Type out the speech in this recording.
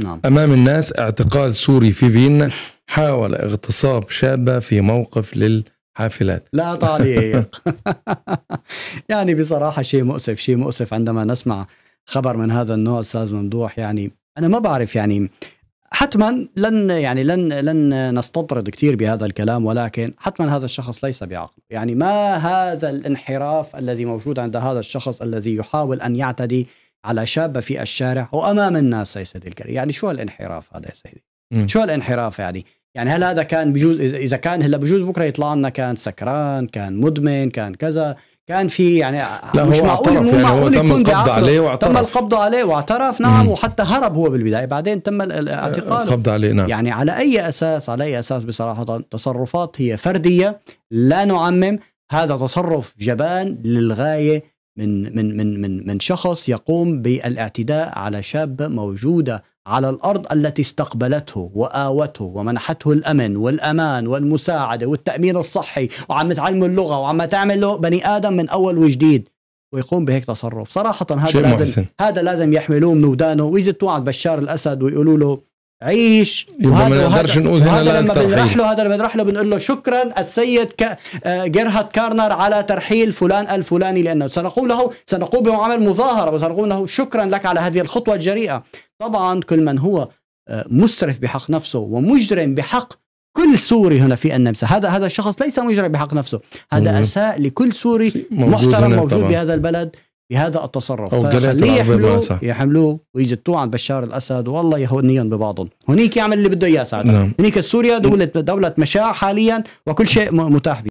نعم. أمام الناس اعتقال سوري في فيينا حاول اغتصاب شابة في موقف لل حافلات لا تعليق يعني بصراحه شيء مؤسف شيء مؤسف عندما نسمع خبر من هذا النوع استاذ ممدوح يعني انا ما بعرف يعني حتما لن يعني لن لن نستطرد كثير بهذا الكلام ولكن حتما هذا الشخص ليس بعقل، يعني ما هذا الانحراف الذي موجود عند هذا الشخص الذي يحاول ان يعتدي على شابه في الشارع وامام الناس يا سيدي الكريم يعني شو هالانحراف هذا يا سيدي مم. شو هالانحراف يعني يعني هل هذا كان بجوز اذا كان هلا بجوز بكره يطلع لنا كان سكران كان مدمن كان كذا كان في يعني لا مش هو معقول مو يعني معقول تم يكون القبض عليه واعترف تم القبض عليه واعترف نعم مم. وحتى هرب هو بالبدايه بعدين تم الاعتقال القبض عليه نعم يعني على اي اساس على اي اساس بصراحه تصرفات هي فرديه لا نعمم هذا تصرف جبان للغايه من من من من من شخص يقوم بالاعتداء على شابه موجوده على الارض التي استقبلته واوته ومنحته الامن والامان والمساعده والتامين الصحي وعم تعلمه اللغه وعم تعمل له بني ادم من اول وجديد ويقوم بهيك تصرف صراحه هذا لازم محسن. هذا لازم يحملوه من ودانه ويزتوه على بشار الاسد ويقولوا له عيش يبقى ما نقدرش نقول هنا لا لما بنروح له هذا لما بنروح له بنقول له شكرا السيد ك... آه، جيرهارد كارنر على ترحيل فلان الفلاني لانه سنقول له سنقوم بعمل مظاهره وسنقول له شكرا لك على هذه الخطوه الجريئه طبعا كل من هو آه، مسرف بحق نفسه ومجرم بحق كل سوري هنا في النمسا هذا هذا الشخص ليس مجرم بحق نفسه هذا اساء لكل سوري محترم موجود, موجود بهذا البلد بهذا التصرف فخليه يحملوه يحملوه ويزتوه عن بشار الاسد والله يهونيهم ببعضهم هنيك يعمل اللي بده اياه ساعتها نعم. هنيك سوريا نعم. دوله دوله مشاع حاليا وكل شيء متاح بي.